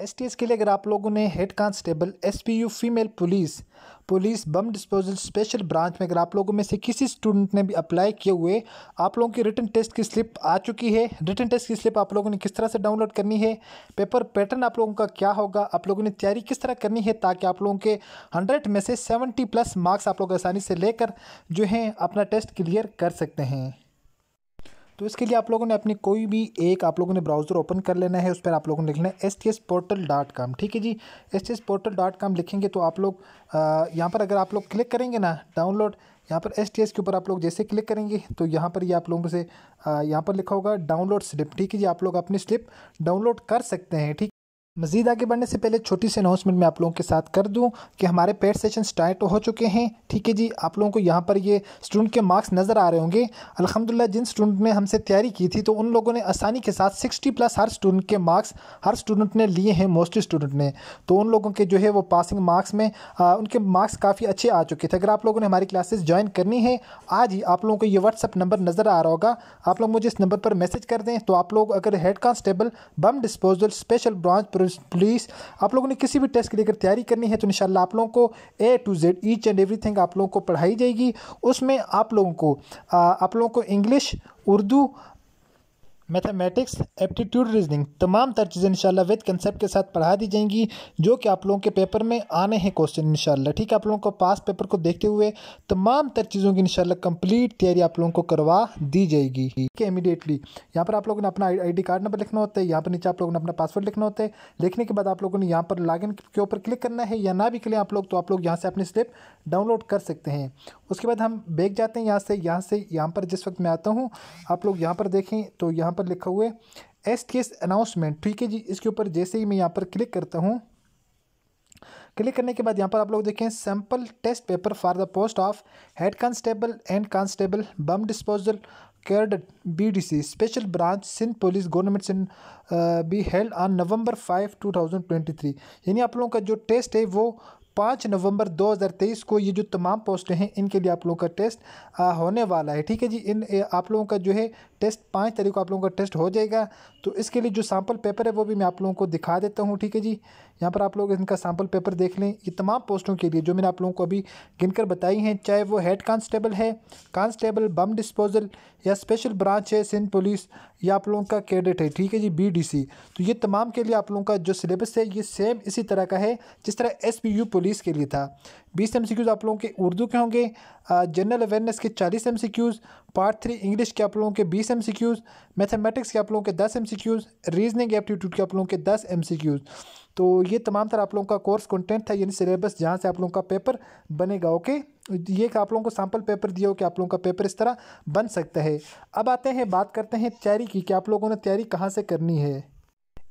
S के लिए अगर आप लोगों ने head constable S P U female police police bomb disposal special branch में अगर आप लोगों में से किसी स्टूडेंट ने भी अप्लाई किए हुए आप लोगों की रिटर्न टेस्ट की स्लिप आ चुकी है रिटर्न टेस्ट की स्लिप आप लोगों ने किस तरह से डाउनलोड करनी है पेपर पैटर्न आप लोगों का क्या होगा आप लोगों ने तैयारी किस तरह करनी है ताकि आप लोगों के हंड्रेड में से सेवेंटी प्लस मार्क्स आप लोग आसानी से लेकर जो हैं अपना टेस्ट क्लियर कर सकते हैं तो इसके लिए आप लोगों ने अपनी कोई भी एक आप लोगों ने ब्राउज़र ओपन कर लेना है उस पर आप लोगों ने लिखना है S T S portal dot com ठीक है जी S T S portal dot com लिखेंगे तो आप लोग यहाँ पर अगर आप लोग क्लिक करेंगे ना डाउनलोड यहाँ पर एस टी एस के ऊपर आप लोग जैसे क्लिक करेंगे तो यहाँ पर ये यह आप लोगों से यहाँ पर लिखा होगा डाउनलोड स्लिप ठीक है जी आप लोग अपनी स्लिप डाउनलोड कर सकते हैं ठीक मजीद आगे बढ़ने से पहले छोटी सी अनाउंसमेंट मैं आप लोगों के साथ कर दूं कि हमारे पेड सेशन स्टार्ट हो चुके हैं ठीक है जी आप लोगों को यहाँ पर ये स्टूडेंट के मार्क्स नज़र आ रहे होंगे अल्हम्दुलिल्लाह जिन स्टूडेंट ने हमसे तैयारी की थी तो उन लोगों ने आसानी के साथ 60 प्लस हर स्टूडेंट के मार्क्स हर स्टूडेंट ने लिए हैं मोस्टली स्टूडेंट ने तो उन लोगों के जो है वो पासिंग मार्क्स में आ, उनके मार्क्स काफ़ी अच्छे आ चुके थे अगर आप लोगों ने हमारी क्लासेस ज्वाइन करनी है आज ही आप लोगों को ये व्हाट्सअप नंबर नज़र आ रहा होगा आप लोग मुझे इस नंबर पर मैसेज कर दें तो आप लोग अगर head constable bomb disposal special branch police आप लोगों ने किसी भी टेस्ट के लेकर तैयारी करनी है तो इन आप लोगों को A to Z each and everything आप लोगों को पढ़ाई जाएगी उसमें आप लोगों को आ, आप लोगों को English Urdu mathematics aptitude reasoning तमाम तर चीज़ें शाला विद कंसेप्ट के साथ पढ़ा दी जाएंगी जो कि आप लोगों के पेपर में आने हैं क्वेश्चन शाला ठीक है आप लोगों को पास पेपर को देखते हुए तमाम तर चीज़ों की शाला कंप्लीट तैयारी आप लोगों को करवा दी जाएगी ठीक है इमीडिएटली यहाँ पर आप लोगों ने अपना आई कार्ड नंबर लिखना होता है यहाँ पर नीचे आप लोगों ने अपना पासवर्ड लिखना होता है लिखने के बाद आप लोगों ने यहाँ पर इन के ऊपर क्लिक करना है या ना भी क्लिक आप लोग तो आप लोग यहाँ से अपनी स्लिप डाउनलोड कर सकते हैं उसके बाद हम बैग जाते हैं यहाँ से यहाँ से यहाँ पर जिस वक्त मैं आता हूँ आप लोग यहाँ पर देखें तो यहाँ यहाँ पर लिखा हुआ है एस टी एस अनाउंसमेंट ठीक है जी इसके ऊपर जैसे ही मैं यहाँ पर क्लिक करता हूँ क्लिक करने के बाद यहाँ पर आप लोग देखें sample test paper for the post of head constable and constable bomb disposal cadet BDC special branch Sindh police government Sindh be held on November five two thousand twenty three यानी आप लोगों का जो टेस्ट है वो पाँच नवंबर 2023 को ये जो तमाम पोस्ट हैं इनके लिए आप लोगों का टेस्ट आ, होने वाला है ठीक है जी इन आप लोगों का जो है टेस्ट पाँच तारीख को आप लोगों का टेस्ट हो जाएगा तो इसके लिए जो सैम्पल पेपर है वो भी मैं आप लोगों को दिखा देता हूँ ठीक है जी यहाँ पर आप लोग इनका सैम्पल पेपर देख लें ये तमाम पोस्टों के लिए जो मैंने आप लोगों को अभी गिनकर बताई हैं चाहे वो हेड कांस्टेबल है कांस्टेबल बम डिस्पोजल या स्पेशल ब्रांच है सिंध पुलिस या आप लोगों का कैडेट है ठीक है जी बी तो ये तमाम के लिए आप लोगों का जो सिलेबस है ये सेम इसी तरह का है जिस तरह S P U police police के लिए था बीस एम आप लोगों के उर्दू के होंगे जनरल अवेयरनेस के चालीस एम पार्ट थ्री इंग्लिश के आप लोगों के बीस एम मैथमेटिक्स के आप लोगों के दस एम रीजनिंग एप्टीट्यूड के आप लोगों के दस एम तो ये तमाम तरह आप लोगों का कोर्स कंटेंट था यानी सिलेबस जहाँ से आप लोगों का पेपर बनेगा ओके ये आप लोगों को सैम्पल पेपर दिया हो कि आप लोगों का पेपर इस तरह बन सकता है अब आते हैं बात करते हैं तैयारी की कि आप लोगों ने तैयारी कहाँ से करनी है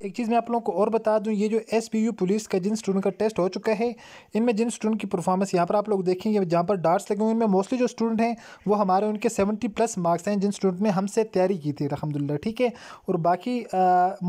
एक चीज़ मैं आप लोगों को और बता दूं ये जो एस पुलिस का जिन स्टूडेंट का टेस्ट हो चुका है इनमें जिन स्टूडेंट की परफॉर्मेंस यहाँ पर आप लोग देखेंगे जहाँ पर डार्ट्स लगे हुए इनमें मोस्टली जो स्टूडेंट हैं वो हमारे उनके सेवेंटी प्लस मार्क्स हैं जिन स्टूडेंट ने हमसे तैयारी की थी अलहमदिल्ला ठीक है और बाकी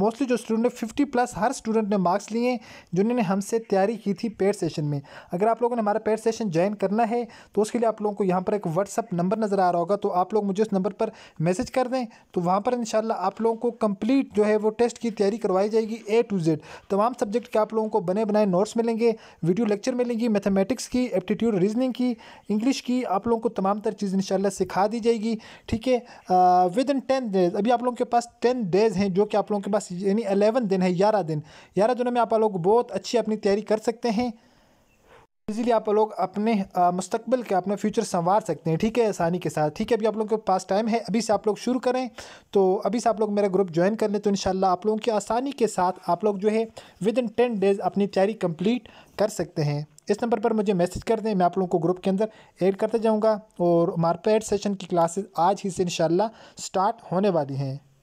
मोस्टली जो स्टूडेंट फिफ्टी प्लस हर स्टूडेंट ने मार्क्स लिए जिन्होंने हमसे तैयारी की थी पेड सेशन में अगर आप लोगों ने हमारा पेड सेशन ज्वाइन करना है तो उसके लिए आप लोगों को यहाँ पर एक व्हाट्सअप नंबर नज़र आ रहा होगा तो आप लोग मुझे उस नंबर पर मैसेज कर दें तो वहाँ पर इन आप लोगों को कम्प्लीट जो है वो टेस्ट की तैयारी करवाई पढ़ाई जाएगी ए टू जेड तमाम सब्जेक्ट के आप लोगों को बने बनाए नोट्स मिलेंगे वीडियो लेक्चर मिलेंगी मैथमेटिक्स की एप्टीट्यूड रीजनिंग की इंग्लिश की आप लोगों को तमाम तर चीज़ इन सिखा दी जाएगी ठीक है विद इन टेन डेज अभी आप लोगों के पास टेन डेज हैं जो कि आप लोगों के पास यानी अलेवन दिन है ग्यारह दिन ग्यारह दिनों में आप लोग बहुत अच्छी अपनी तैयारी कर सकते हैं इजीली आप लोग अपने मुस्तकबिल के अपना फ्यूचर संवार सकते हैं ठीक है आसानी के साथ ठीक है अभी आप लोगों के पास टाइम है अभी से आप लोग शुरू करें तो अभी से आप लोग मेरा ग्रुप ज्वाइन कर लें तो इन आप लोगों की आसानी के साथ आप लोग जो है विद इन टेन डेज़ अपनी तैयारी कंप्लीट कर सकते हैं इस नंबर पर मुझे मैसेज कर दें मैं आप लोगों को ग्रुप के अंदर एड करता जाऊँगा और मार्पेट सेशन की क्लासेज आज ही से इन स्टार्ट होने वाली हैं